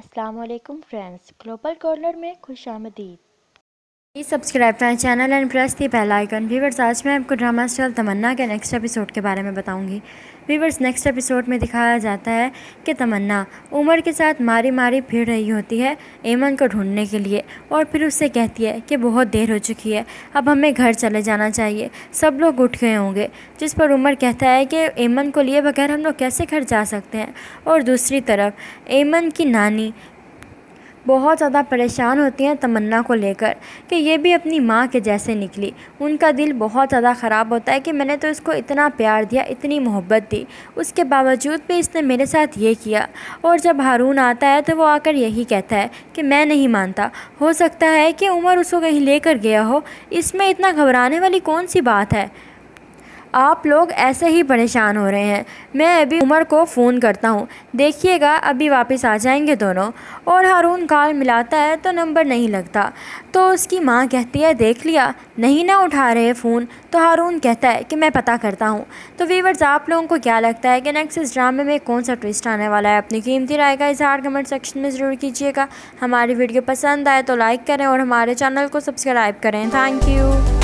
अस्सलाम friends global corner में खुश आमदीद please subscribe to channel and press the bell icon viewers आज मैं आपको ड्रामा स्टाइल तमन्ना के नेक्स्ट एपिसोड के बारे में बताऊंगी वीवर्स नेक्स्ट एपिसोड में दिखाया जाता है कि तमन्ना उमर के साथ मारी मारी फिर रही होती है ऐमन को ढूंढने के लिए और फिर उससे कहती है कि बहुत देर हो चुकी है अब हमें घर चले जाना चाहिए सब लोग उठ गए होंगे जिस पर उमर कहता है कि ऐमन को लिए बगैर हम लोग कैसे घर जा सकते हैं और दूसरी तरफ ऐमन की नानी बहुत ज़्यादा परेशान होती हैं तमन्ना को लेकर कि ये भी अपनी माँ के जैसे निकली उनका दिल बहुत ज़्यादा ख़राब होता है कि मैंने तो इसको इतना प्यार दिया इतनी मोहब्बत दी उसके बावजूद भी इसने मेरे साथ ये किया और जब हारून आता है तो वो आकर यही कहता है कि मैं नहीं मानता हो सकता है कि उमर उसको कहीं लेकर गया हो इसमें इतना घबराने वाली कौन सी बात है आप लोग ऐसे ही परेशान हो रहे हैं मैं अभी उमर को फ़ोन करता हूँ देखिएगा अभी वापस आ जाएंगे दोनों और हारून कॉल मिलाता है तो नंबर नहीं लगता तो उसकी माँ कहती है देख लिया नहीं ना उठा रहे फ़ोन तो हारून कहता है कि मैं पता करता हूँ तो वीवर्स आप लोगों को क्या लगता है कि नेक्स्ट इस ड्रामे में कौन सा ट्विस्ट आने वाला है अपनी कीमती राय का इजहार कमेंट सेक्शन में ज़रूर कीजिएगा हमारी वीडियो पसंद आए तो लाइक करें और हमारे चैनल को सब्सक्राइब करें थैंक यू